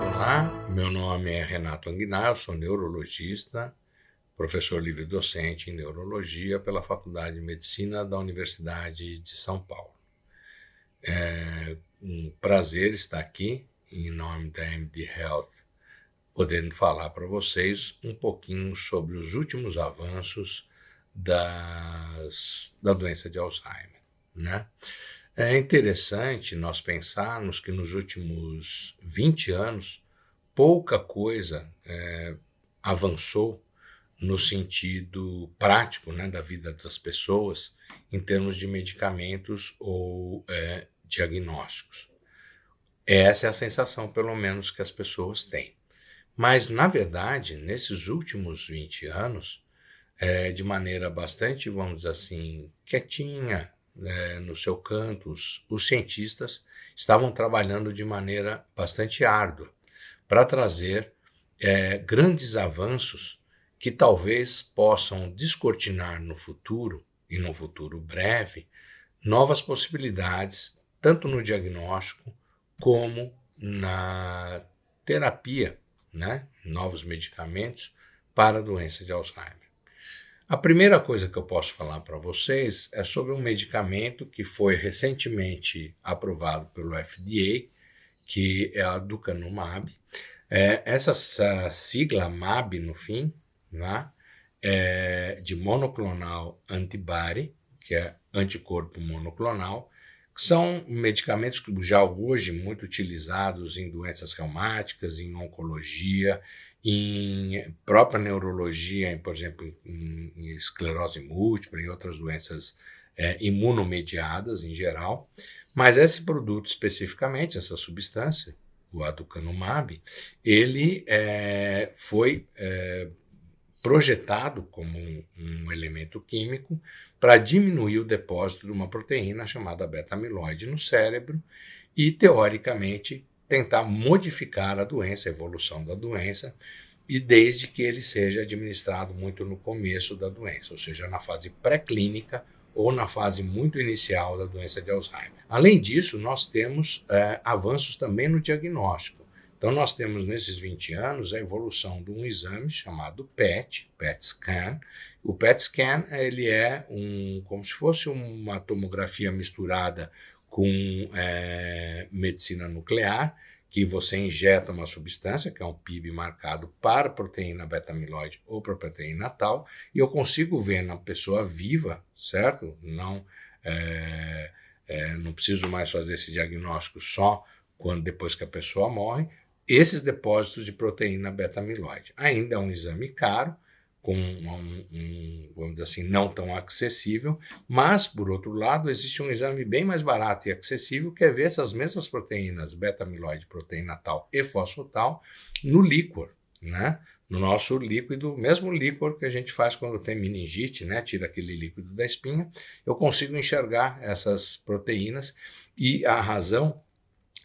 Olá, meu nome é Renato Anguinar, eu sou neurologista, professor livre-docente em neurologia pela Faculdade de Medicina da Universidade de São Paulo. É um prazer estar aqui em nome da MD Health, podendo falar para vocês um pouquinho sobre os últimos avanços das, da doença de Alzheimer. Né? É interessante nós pensarmos que nos últimos 20 anos pouca coisa é, avançou no sentido prático né, da vida das pessoas em termos de medicamentos ou é, diagnósticos. Essa é a sensação, pelo menos, que as pessoas têm. Mas, na verdade, nesses últimos 20 anos, é, de maneira bastante, vamos dizer assim, quietinha, né, no seu canto, os, os cientistas estavam trabalhando de maneira bastante árdua para trazer é, grandes avanços que talvez possam descortinar no futuro, e no futuro breve, novas possibilidades, tanto no diagnóstico como na terapia, né? novos medicamentos para a doença de Alzheimer. A primeira coisa que eu posso falar para vocês é sobre um medicamento que foi recentemente aprovado pelo FDA, que é a Ducanumab. É, essa, essa sigla MAB no fim, né, é de monoclonal antibody, que é anticorpo monoclonal, que são medicamentos que já hoje muito utilizados em doenças reumáticas, em oncologia, em própria neurologia, em, por exemplo, em, em esclerose múltipla e outras doenças é, imunomediadas em geral, mas esse produto especificamente, essa substância, o aducanumab, ele é, foi é, projetado como um, um elemento químico para diminuir o depósito de uma proteína chamada beta-amiloide no cérebro e, teoricamente, tentar modificar a doença, a evolução da doença, e desde que ele seja administrado muito no começo da doença, ou seja, na fase pré-clínica ou na fase muito inicial da doença de Alzheimer. Além disso, nós temos é, avanços também no diagnóstico. Então, nós temos nesses 20 anos a evolução de um exame chamado PET, PET scan. O PET scan ele é um, como se fosse uma tomografia misturada com é, medicina nuclear, que você injeta uma substância, que é um PIB marcado para proteína beta-amiloide ou para proteína tal, e eu consigo ver na pessoa viva, certo? Não, é, é, não preciso mais fazer esse diagnóstico só quando depois que a pessoa morre, esses depósitos de proteína beta-amiloide. Ainda é um exame caro, com um, um, vamos dizer assim, não tão acessível, mas, por outro lado, existe um exame bem mais barato e acessível que é ver essas mesmas proteínas, beta-amiloide, proteína tal e fosfotal, no líquor, né? No nosso líquido, mesmo líquor que a gente faz quando tem meningite, né? Tira aquele líquido da espinha, eu consigo enxergar essas proteínas e a razão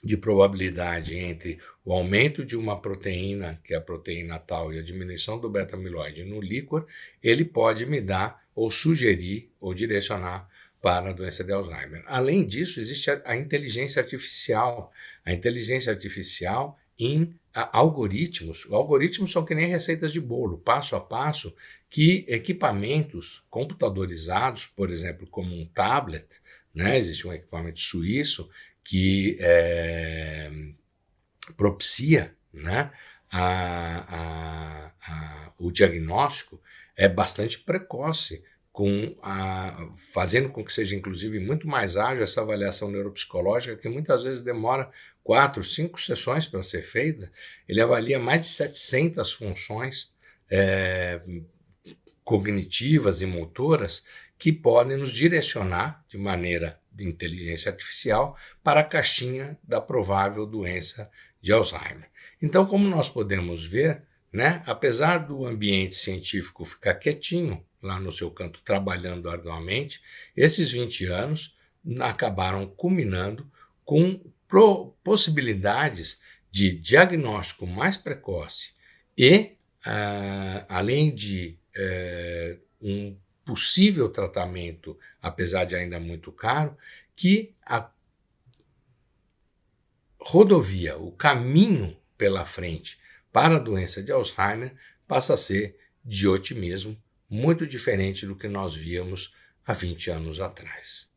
de probabilidade entre o aumento de uma proteína, que é a proteína tal, e a diminuição do beta-amiloide no líquor, ele pode me dar ou sugerir ou direcionar para a doença de Alzheimer. Além disso, existe a, a inteligência artificial. A inteligência artificial em algoritmos. Algoritmos são que nem receitas de bolo, passo a passo, que equipamentos computadorizados, por exemplo, como um tablet, né? existe um equipamento suíço que é, propicia né? a, a, a, o diagnóstico, é bastante precoce com a, fazendo com que seja inclusive muito mais ágil essa avaliação neuropsicológica, que muitas vezes demora quatro, cinco sessões para ser feita, ele avalia mais de 700 funções é, cognitivas e motoras que podem nos direcionar de maneira de inteligência artificial para a caixinha da provável doença de Alzheimer. Então, como nós podemos ver, né? Apesar do ambiente científico ficar quietinho lá no seu canto trabalhando arduamente, esses 20 anos acabaram culminando com possibilidades de diagnóstico mais precoce e, uh, além de uh, um possível tratamento, apesar de ainda muito caro, que a rodovia, o caminho pela frente para a doença de Alzheimer passa a ser de otimismo, muito diferente do que nós víamos há 20 anos atrás.